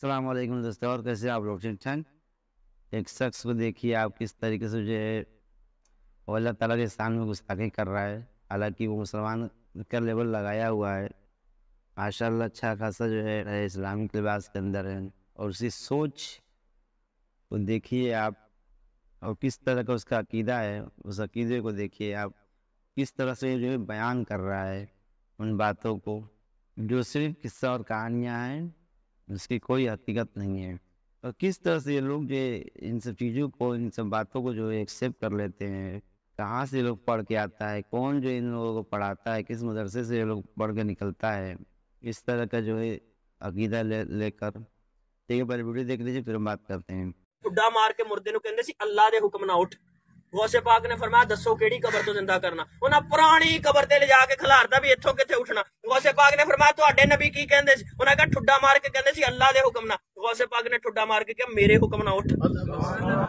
सलाम वालेकुम दोस्तों और कैसे आप लोग ठीक ठाक एक शख्स को देखिए आप किस तरीके से जो है वो अल्लाह ताला के में गुस्ताखी कर रहा है हालांकि वो मुसलमान का लेवल लगाया हुआ है माशा अच्छा खासा जो है इस्लामिक लिबास के अंदर है और उसी सोच को देखिए आप और किस तरह का उसका अकीदा है उस अकीदे को देखिए आप किस तरह से जो है बयान कर रहा है उन बातों को जो सिर्फ किस्सा और कहानियाँ हैं उसकी कोई हकीकत नहीं है और तो किस तरह से ये लोग जो इन सब चीज़ों को इन सब बातों को जो है एक्सेप्ट कर लेते हैं कहाँ से लोग पढ़ के आता है कौन जो इन लोगों को पढ़ाता है किस मदरसे से ये लोग पढ़ के निकलता है इस तरह का जो है अकीदा ले लेकर ठीक है पहले वीडियो देख लीजिए फिर हम बात करते हैं मार के मुर्दे कहते अल्लाह के हुक्म ना उठ गौसे पाक ने ਫਰਮਾਇਆ दसो ਕਿਹੜੀ कबर तो जिंदा करना उन्हें पुरानी कबर ते ਲਿਜਾ ਕੇ ਖਿਲਾਰਦਾ ਵੀ ਇੱਥੋਂ ਕਿੱਥੇ ਉੱਠਣਾ ਗੋਸੇ ਪਾਕ ਨੇ ਫਰਮਾਇਆ ਤੁਹਾਡੇ ਨਬੀ ਕੀ ਕਹਿੰਦੇ ਸੀ ਉਹਨਾਂ ਕਹਾ ਠੁੱਡਾ ਮਾਰ ਕੇ ਕਹਿੰਦੇ ਸੀ ਅੱਲਾ ਦੇ ਹੁਕਮ गौसे पाक ने ठुडा मार के क्या मेरे हुक्म ना उठ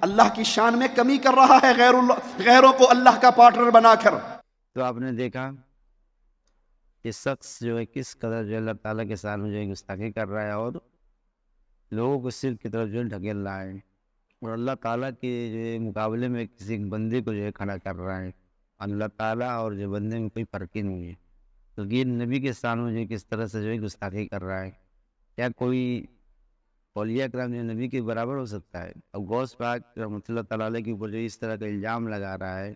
अल्लाह की शान में कमी कर रहा है गैर गैरों को अल्लाह का पार्टनर बनाकर तो आपने देखा कि शख्स जो है किस कदर जो अल्लाह ताला के सामने जो है गुस्ताखी कर रहा है और लोगों को सिर की तरफ जो ढकेल रहा है और अल्लाह ताला के जो है मुकाबले में किसी बंदे को जो है खड़ा कर रहा है अल्लाह ताला और जो बंदे में कोई फ़र्क ही नहीं है तो ये नबी के स्थान में जो किस तरह से जो है गुस्ताखी कर रहा है क्या कोई औलिया कराम जो नबी के बराबर हो सकता है अब गौस पाक रमत ताली के ऊपर जो इस तरह का इल्ज़ाम लगा रहा है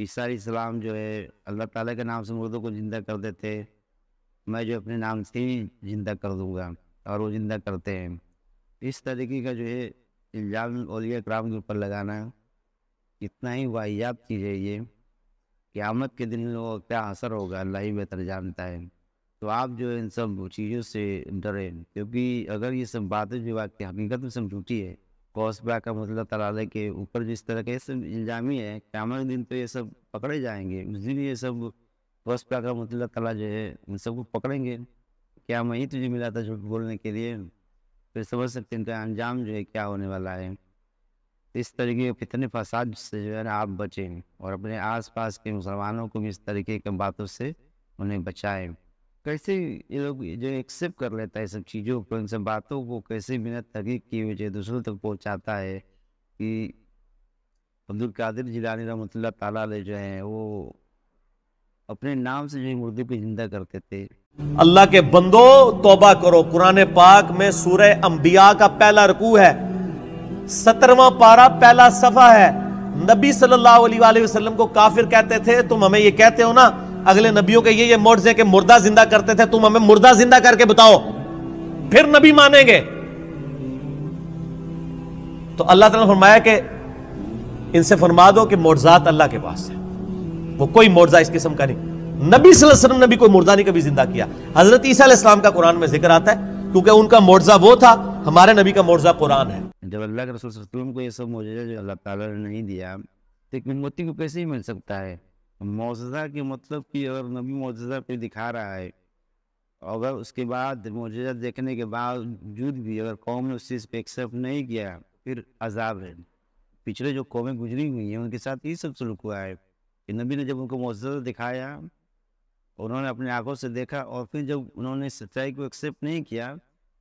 ईसा इस्लाम जो है अल्लाह ताला के नाम से मुर्दों को ज़िंदा कर देते मैं जो अपने नाम से ही ज़िंदा कर दूँगा और वो ज़िंदा करते हैं इस तरीके का जो है इल्ज़ाम ओलिया कराम के ऊपर लगाना इतना ही वाहियात चीज़ है ये क़्यामत के दिन का क्या असर होगा अल्लाह ही बेहतर जानता है तो आप जो इन सब चीज़ों से डरें क्योंकि अगर ये सब बातें जो की हकीकत में सब झूठी है कौसबा का मतलब तलाले के ऊपर जिस तरह के सब इल्ज़ामी है क़्यामत दिन तो ये सब पकड़े जाएंगे उस दिन ये सब कौसबा का मतलब तला जो है उन सबको पकड़ेंगे क्या मैं ही तुझे मिला था झूठ बोलने के लिए फिर समझ सकते हैं तो अंजाम जो है क्या होने वाला है इस तरीके के फितने फसाद से जो है ना आप बचें और अपने आसपास के मुसलमानों को भी इस तरीके की बातों से उन्हें बचाएं कैसे ये लोग जो एक्सेप्ट कर लेता है सब चीज़ों को इन सब बातों को कैसे बिना तहकीक किए हुए दूसरों तक पहुँचाता है कि अब्दुल कादिर जिलानी रमत ताला जो हैं वो अपने नाम से जो मुर्दे को जिंदा करते थे अल्लाह के बंदो तोबा करो कुरान पाक में सूरह अंबिया का पहला रकू है सत्रवा पारा पहला सफा है नबी सल्लल्लाहु अलैहि वसल्लम को काफिर कहते थे तुम हमें ये कहते हो ना अगले नबियों के ये ये मोर्जे के मुर्दा जिंदा करते थे तुम हमें मुर्दा जिंदा करके बताओ फिर नबी मानेंगे तो अल्लाह तरमाया कि इनसे फरमा दो कि मोर्जात अल्लाह के पास है वो कोई मोर्जा इस किस्म का नहीं नबी वसल्लम ने भी कोई मुर्दा नहीं कभी जिंदा किया हजरत ईसा का कुरान में जिक्र आता है क्योंकि उनका मोर्जा वो था हमारे नबी का मोर्जा कुरान है जब अल्लाह के रसूल को ये सब मोजा जो अल्लाह ताला ने नहीं दिया तो एक मोती को कैसे ही मिल सकता है मोजा के मतलब कि अगर नबी मोजा पे दिखा रहा है अगर उसके बाद मोजा देखने के बावजूद भी अगर कौम ने उस चीज़ पर एक्सेप्ट नहीं किया फिर अजाब है पिछले जो कौमें गुजरी हुई हैं उनके साथ ये सब सलूक हुआ है कि नबी ने जब उनको मुजजा दिखाया उन्होंने अपनी आंखों से देखा और फिर जब उन्होंने सच्चाई को एक्सेप्ट नहीं किया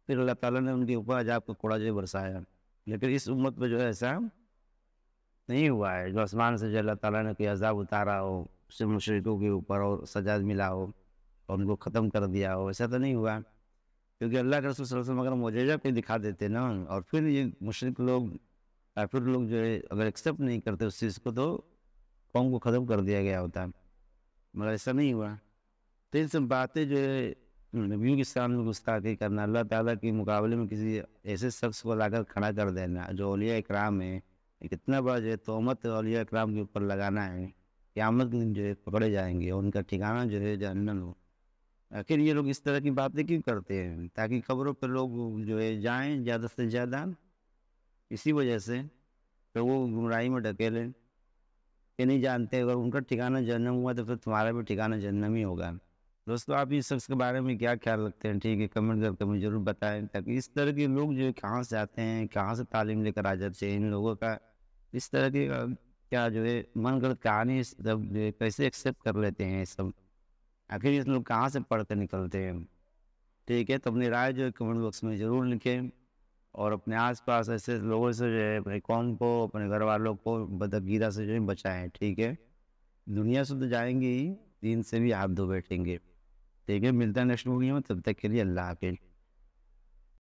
फिर अल्लाह ताला ने उनके ऊपर अजाब को कोड़ा जो बरसाया लेकिन इस उम्मत पर जो है ऐसा नहीं हुआ है जो आसमान से जो अल्लाह ताला ने कोई अजाब उतारा हो उससे मुशरकों के ऊपर और सजाद मिला हो और उनको ख़त्म कर दिया हो ऐसा तो नहीं हुआ क्योंकि अल्लाह के रसूल वसल्लम अगर मुजजा कोई दिखा देते ना और फिर ये मुशरक लोग या फिर लोग जो है अगर एक्सेप्ट नहीं करते उस चीज़ को तो कौम को ख़त्म कर दिया गया होता मगर ऐसा नहीं हुआ तो इन सब बातें जो है नबियों के सामने गुस्ताखी करना अल्लाह ताला के मुकाबले में किसी ऐसे शख्स को लाकर खड़ा कर देना जो अलिया इकराम है एक इतना बड़ा जो है तोहमत अलिया इकराम के ऊपर लगाना है क्यामत दिन जो है पकड़े जाएंगे और उनका ठिकाना जो है जहन्नम हो आखिर ये लोग इस तरह की बातें क्यों करते हैं ताकि खबरों पर लोग जो है जाएँ ज़्यादा से ज़्यादा इसी वजह से तो वो गुमराही में ढकेलें ये नहीं जानते अगर उनका ठिकाना जन्म हुआ तो फिर तुम्हारा भी ठिकाना जन्म ही होगा दोस्तों आप इस शख्स के बारे में क्या ख्याल रखते हैं ठीक है कमेंट करके मुझे ज़रूर बताएं ताकि इस तरह के लोग जो है कहाँ से आते हैं कहाँ से तालीम लेकर आ जाते हैं इन लोगों का इस तरह के क्या जो है मन गलत कहानी सब जो है कैसे एक्सेप्ट कर लेते हैं सब आखिर इस लोग कहाँ से पढ़ कर निकलते हैं ठीक है तो अपनी राय जो है कमेंट बॉक्स में ज़रूर लिखें और अपने आसपास ऐसे लोगों से जो है अपने कौम को अपने घर वालों को बदगीरा से जो है बचाएं ठीक है दुनिया से तो जाएंगे ही दिन से भी आप धो बैठेंगे ठीक है मिलता है नेक्स्ट मूवी में तब तक के लिए अल्लाह हाफिज़